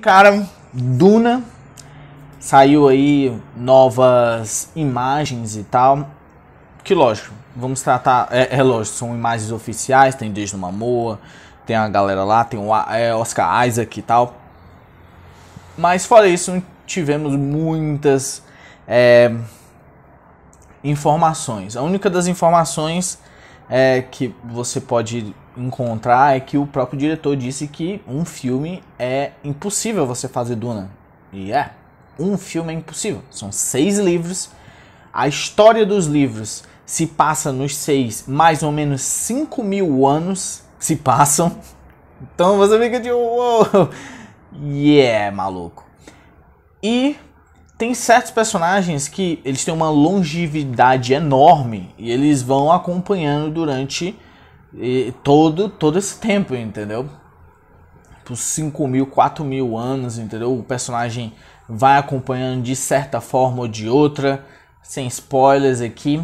Cara, Duna saiu aí novas imagens e tal. Que lógico, vamos tratar. É, é lógico, são imagens oficiais, tem desde uma Moa, tem a galera lá, tem o é, Oscar Isaac e tal. Mas fora isso, tivemos muitas é, informações. A única das informações é que você pode encontrar é que o próprio diretor disse que um filme é impossível você fazer Duna. E é, um filme é impossível. São seis livros. A história dos livros se passa nos seis, mais ou menos cinco mil anos se passam. Então você fica de tipo, uou! Yeah, maluco. E tem certos personagens que eles têm uma longevidade enorme e eles vão acompanhando durante e todo, todo esse tempo, entendeu? Por 5 mil, 4 mil anos, entendeu? O personagem vai acompanhando de certa forma ou de outra, sem spoilers aqui.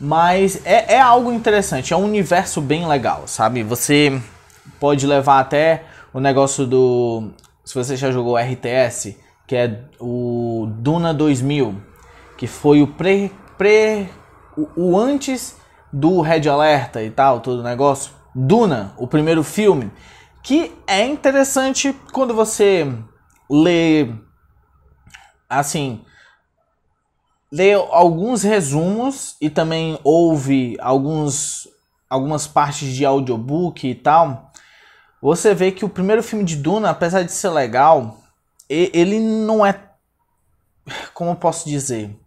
Mas é, é algo interessante, é um universo bem legal, sabe? Você pode levar até o negócio do. Se você já jogou RTS, que é o Duna 2000, que foi o pre. pre o, o antes do Red Alerta e tal, todo o negócio. Duna, o primeiro filme, que é interessante quando você lê assim, lê alguns resumos e também ouve alguns algumas partes de audiobook e tal. Você vê que o primeiro filme de Duna, apesar de ser legal, ele não é como eu posso dizer?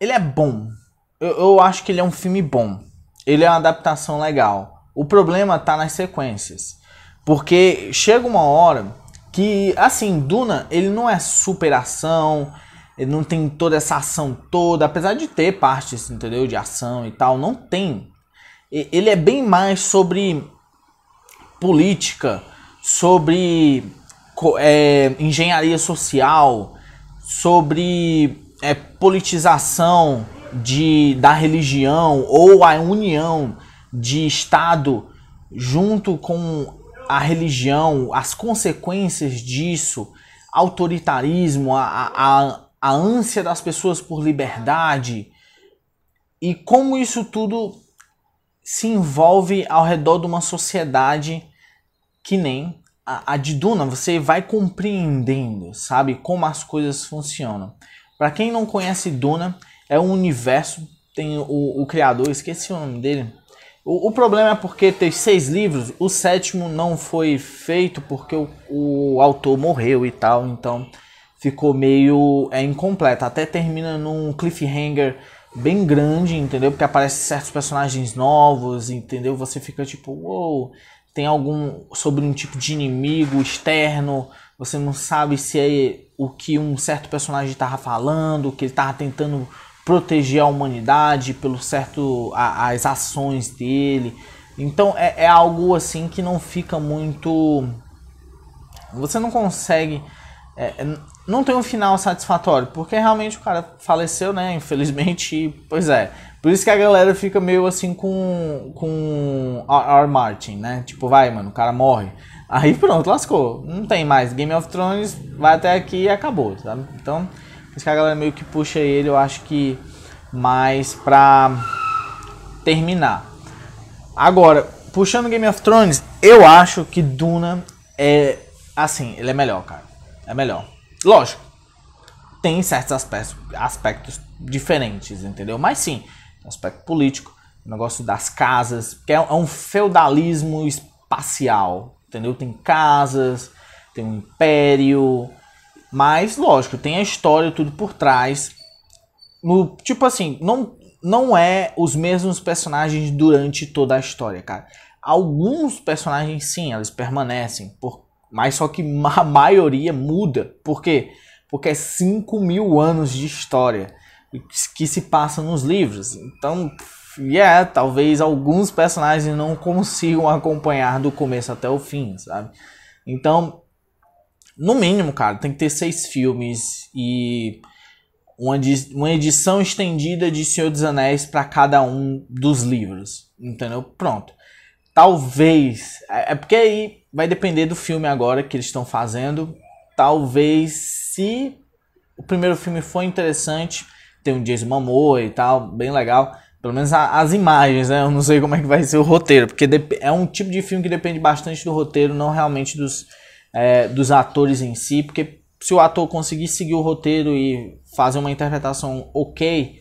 Ele é bom, eu, eu acho que ele é um filme bom. Ele é uma adaptação legal. O problema tá nas sequências. Porque chega uma hora que, assim, Duna, ele não é super ação ele não tem toda essa ação toda, apesar de ter partes, entendeu, de ação e tal, não tem. Ele é bem mais sobre política, sobre é, engenharia social, sobre é, politização, de, da religião ou a união de Estado junto com a religião, as consequências disso, autoritarismo, a, a, a ânsia das pessoas por liberdade e como isso tudo se envolve ao redor de uma sociedade que nem a, a de Duna. Você vai compreendendo, sabe, como as coisas funcionam. Para quem não conhece Duna, é um universo. Tem o, o criador, esqueci o nome dele. O, o, problema é porque tem seis livros, o sétimo não foi feito porque o, o autor morreu e tal, então ficou meio é incompleto. Até termina num cliffhanger bem grande, entendeu? Porque aparecem certos personagens novos, entendeu? Você fica tipo, uou, wow, tem algum sobre um tipo de inimigo externo, você não sabe se é o que um certo personagem estava falando, o que ele estava tentando proteger a humanidade, pelo certo a, as ações dele. Então é, é, algo assim que não fica muito. Você não consegue. É, é não tem um final satisfatório, porque realmente o cara faleceu, né? Infelizmente, pois é. Por isso que a galera fica meio assim com. com R. R. Martin, né? Tipo, vai, mano, o cara morre. Aí pronto, lascou. Não tem mais. Game of Thrones vai até aqui e acabou, sabe? Então. Mas que a galera meio que puxa ele, eu acho que mais pra terminar. Agora, puxando Game of Thrones, eu acho que Duna é assim, ele é melhor, cara. É melhor. Lógico, tem certos aspectos, aspectos diferentes, entendeu? Mas sim, aspecto político, negócio das casas, que é, é um feudalismo espacial, entendeu? Tem casas, tem um império, mas, lógico, tem a história tudo por trás. No, tipo assim, não, não é os mesmos personagens durante toda a história, cara. Alguns personagens, sim, eles permanecem, por, mas só que a maioria muda. Por quê? Porque é 5 mil anos de história que se passa nos livros. Então, yeah, talvez alguns personagens não consigam acompanhar do começo até o fim, sabe? Então, no mínimo, cara, tem que ter seis filmes e uma, edição estendida de Senhor dos Anéis para cada um dos livros. Entendeu? Pronto. Talvez. É, é porque aí vai depender do filme agora que eles estão fazendo. Talvez se o primeiro filme for interessante, tem um Jason Momoa e tal, bem legal. Pelo menos as imagens, né? Eu não sei como é que vai ser o roteiro, porque é um tipo de filme que depende bastante do roteiro, não realmente dos, é, dos atores em si, porque se o ator conseguir seguir o roteiro e fazer uma interpretação ok,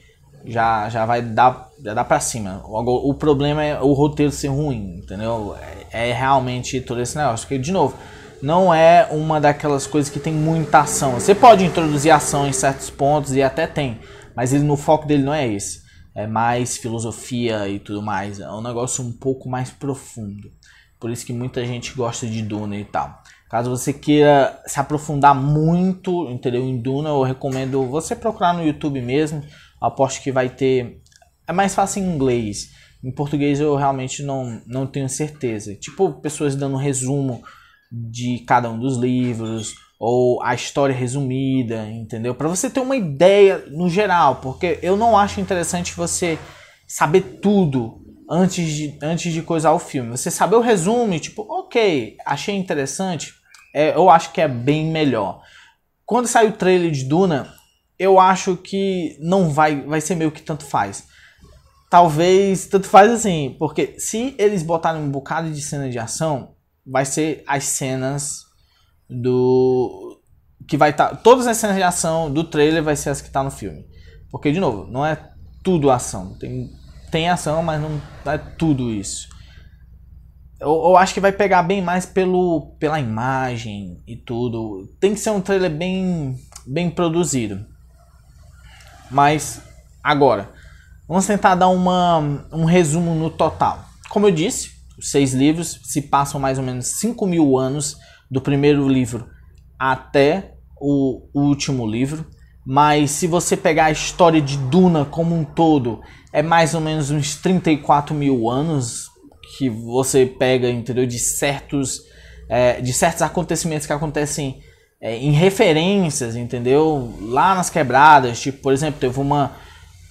já, já vai dar já dá pra cima. O, o problema é o roteiro ser ruim, entendeu? É, é realmente todo esse negócio. Porque, de novo, não é uma daquelas coisas que tem muita ação. Você pode introduzir ação em certos pontos e até tem, mas ele, no foco dele não é esse. É mais filosofia e tudo mais. É um negócio um pouco mais profundo. Por isso que muita gente gosta de Duna e tal. Caso você queira se aprofundar muito, entendeu? Em Duna, eu recomendo você procurar no YouTube mesmo. Aposto que vai ter. É mais fácil em inglês. Em português eu realmente não, não tenho certeza. Tipo, pessoas dando resumo de cada um dos livros ou a história resumida, entendeu? Para você ter uma ideia no geral, porque eu não acho interessante você saber tudo antes de, antes de coisar o filme. Você saber o resumo, tipo, ok, achei interessante, é, eu acho que é bem melhor. Quando sair o trailer de Duna, eu acho que não vai, vai ser meio que tanto faz. Talvez tanto faz assim, porque se eles botarem um bocado de cena de ação, vai ser as cenas do que vai estar, tá, todas as cenas de ação do trailer vai ser as que tá no filme. Porque de novo, não é tudo ação, tem tem ação, mas não é tudo isso. Eu, eu, acho que vai pegar bem mais pelo, pela imagem e tudo. Tem que ser um trailer bem, bem produzido. Mas agora, vamos tentar dar uma, um resumo no total. Como eu disse, os seis livros se passam mais ou menos 5 mil anos do primeiro livro até o, o último livro. Mas se você pegar a história de Duna como um todo, é mais ou menos uns 34 mil anos que você pega, entendeu? De certos, é, de certos acontecimentos que acontecem é, em referências, entendeu? Lá nas quebradas, tipo, por exemplo, teve uma,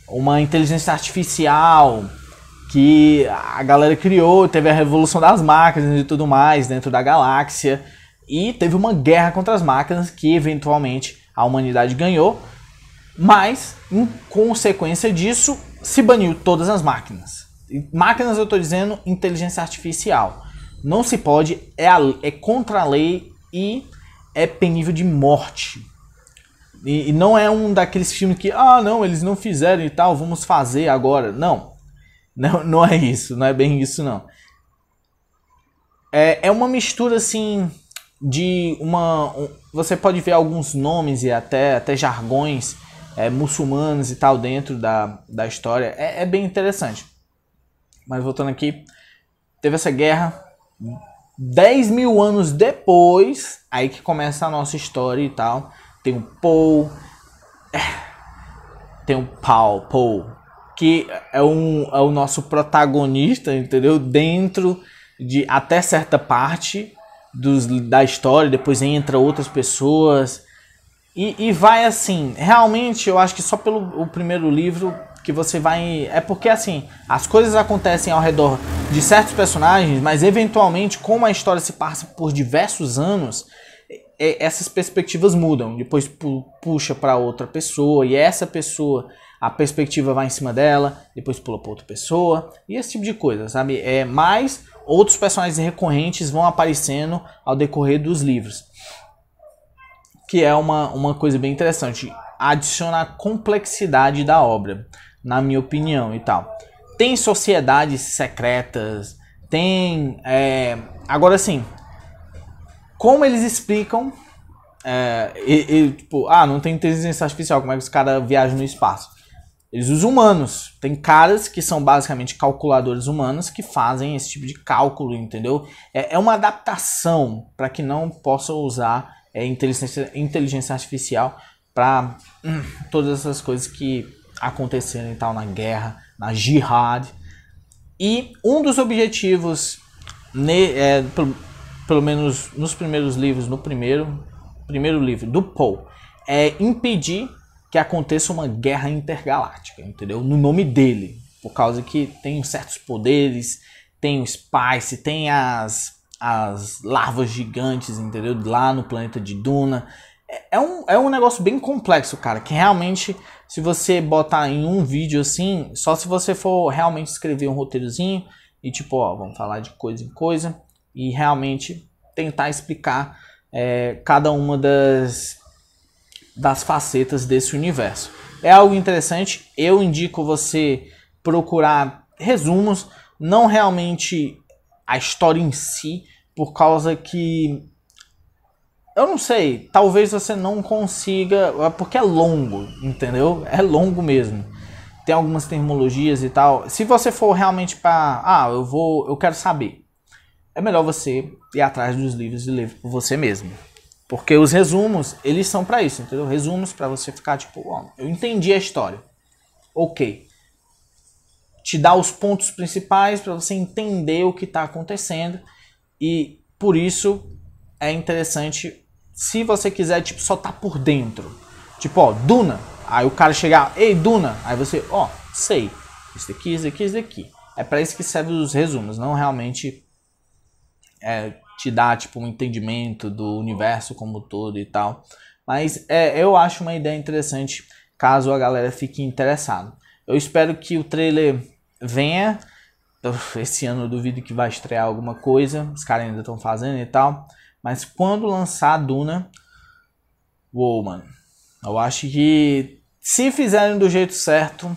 uma inteligência artificial que a galera criou, teve a revolução das máquinas e tudo mais dentro da galáxia, e teve uma guerra contra as máquinas que eventualmente a humanidade ganhou, mas em consequência disso se baniu todas as máquinas. Máquinas, eu estou dizendo inteligência artificial. Não se pode, é, a, é contra a lei e é penível de morte. E, e, não é um daqueles filmes que, ah, não, eles não fizeram e tal, vamos fazer agora. Não. Não, não é isso, não é bem isso, não. É, é uma mistura, assim, de uma. Um, você pode ver alguns nomes e até, até jargões é, muçulmanos e tal dentro da, da história. É, é bem interessante mas voltando aqui, teve essa guerra. 10 mil anos depois, aí que começa a nossa história e tal. Tem o Paul. É, tem o Paul, Paul que é, um, é o nosso protagonista, entendeu? Dentro de até certa parte dos, da história, depois entra outras pessoas. E, e vai assim, realmente eu acho que só pelo o primeiro livro que você vai. É porque assim, as coisas acontecem ao redor de certos personagens, mas eventualmente, como a história se passa por diversos anos, essas perspectivas mudam. Depois puxa para outra pessoa e essa pessoa a perspectiva vai em cima dela, depois pula para outra pessoa e esse tipo de coisa, sabe? É mais outros personagens recorrentes vão aparecendo ao decorrer dos livros, que é uma, uma coisa bem interessante. Adiciona a complexidade da obra na minha opinião e tal. Tem sociedades secretas, tem. É... Agora sim, como eles explicam. É, e, e, tipo, ah, não tem inteligência artificial, como é que os caras viajam no espaço? Eles usam humanos. Tem caras que são basicamente calculadores humanos que fazem esse tipo de cálculo, entendeu? É, é uma adaptação para que não possa usar é, inteligência, inteligência artificial para hum, todas essas coisas que acontecendo e tal na guerra, na jihad. E um dos objetivos, ne, é, pelo, pelo menos nos primeiros livros, no primeiro, primeiro livro do Paul, é impedir que aconteça uma guerra intergaláctica, entendeu? No nome dele, por causa que tem certos poderes, tem o Spice, tem as, as larvas gigantes, entendeu? Lá no planeta de Duna, é um, é um negócio bem complexo, cara, que realmente, se você botar em um vídeo assim, só se você for realmente escrever um roteirozinho e tipo, ó, vamos falar de coisa em coisa e realmente tentar explicar é, cada uma das, das facetas desse universo. É algo interessante, eu indico você procurar resumos, não realmente a história em si, por causa que eu não sei, talvez você não consiga, porque é longo, entendeu? É longo mesmo. Tem algumas terminologias e tal. Se você for realmente para, ah, eu vou, eu quero saber. É melhor você ir atrás dos livros e ler por você mesmo. Porque os resumos, eles são para isso, entendeu? Resumos para você ficar tipo, ó, oh, eu entendi a história. OK. Te dá os pontos principais para você entender o que está acontecendo e por isso é interessante se você quiser, tipo, só tá por dentro. Tipo, ó, Duna. Aí o cara chegar, ei, Duna. Aí você, ó, sei. Isso daqui, isso daqui, isso daqui. É para isso que serve os resumos, não realmente é, te dar, tipo, um entendimento do universo como um todo e tal. Mas é, eu acho uma ideia interessante caso a galera fique interessado. Eu espero que o trailer venha. Esse ano eu duvido que vai estrear alguma coisa. Os caras ainda estão fazendo e tal. Mas quando lançar a Duna, uou, mano. Eu acho que se fizerem do jeito certo,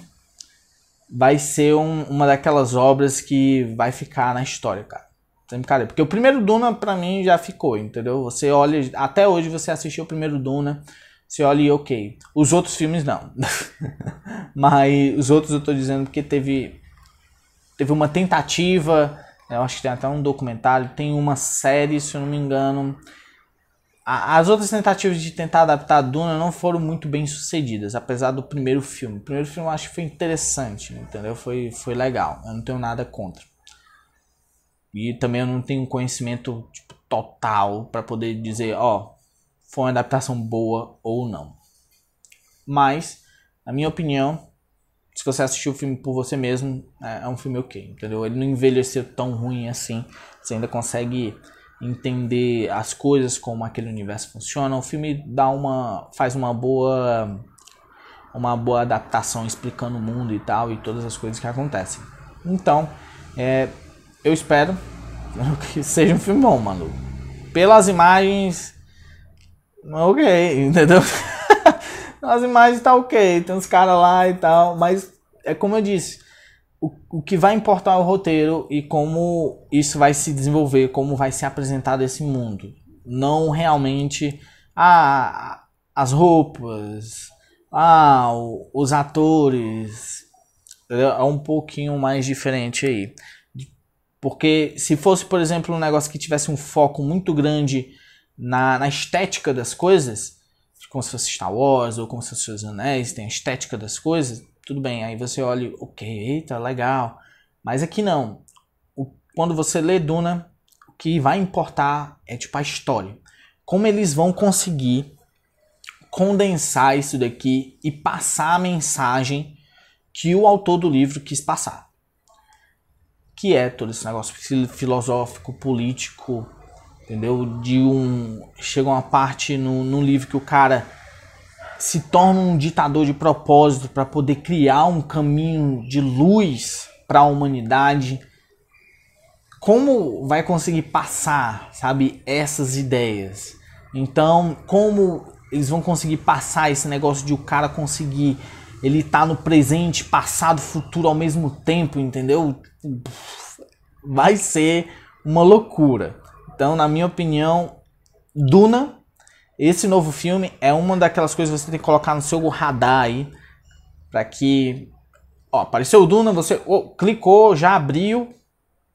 vai ser um, uma daquelas obras que vai ficar na história, cara. brincadeira. Porque o primeiro Duna, pra mim, já ficou, entendeu? Você olha. Até hoje você assistiu o primeiro Duna. Você olha e ok. Os outros filmes não. Mas os outros eu tô dizendo porque teve. Teve uma tentativa eu acho que tem até um documentário, tem uma série, se eu não me engano. As outras tentativas de tentar adaptar a Duna não foram muito bem sucedidas, apesar do primeiro filme. O primeiro filme eu acho que foi interessante, entendeu? Foi, foi legal, eu não tenho nada contra. E também eu não tenho conhecimento tipo, total para poder dizer, ó, foi uma adaptação boa ou não. Mas, na minha opinião, se você assistiu o filme por você mesmo, é, é um filme ok, entendeu? Ele não envelheceu tão ruim assim. Você ainda consegue entender as coisas, como aquele universo funciona. O filme dá uma. faz uma boa. uma boa adaptação explicando o mundo e tal, e todas as coisas que acontecem. Então, é, eu espero que seja um filme bom, mano. Pelas imagens. Ok, entendeu? As imagens tá ok, tem uns caras lá e tal, mas é como eu disse, o, o que vai importar é o roteiro e como isso vai se desenvolver, como vai ser apresentado esse mundo. Não realmente ah, as roupas, ah, os atores. É um pouquinho mais diferente aí. Porque se fosse, por exemplo, um negócio que tivesse um foco muito grande na, na estética das coisas, como se fosse Star Wars ou como se fosse Os Anéis, tem a estética das coisas, tudo bem. Aí você olha, ok, tá legal. Mas aqui não. O, quando você lê Duna, o que vai importar é tipo a história. Como eles vão conseguir condensar isso daqui e passar a mensagem que o autor do livro quis passar. Que é todo esse negócio filosófico, político, entendeu? De um chega uma parte no, no livro que o cara se torna um ditador de propósito para poder criar um caminho de luz para a humanidade. Como vai conseguir passar, sabe, essas ideias? Então, como eles vão conseguir passar esse negócio de o cara conseguir ele tá no presente, passado, futuro ao mesmo tempo, entendeu? Vai ser uma loucura. Então, na minha opinião, Duna, esse novo filme é uma daquelas coisas que você tem que colocar no seu radar aí, para que ó, apareceu o Duna, você oh, clicou, já abriu,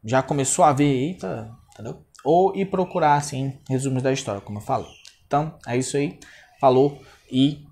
já começou a ver, eita, entendeu? Ou e procurar assim resumos da história, como eu falei. Então, é isso aí. Falou e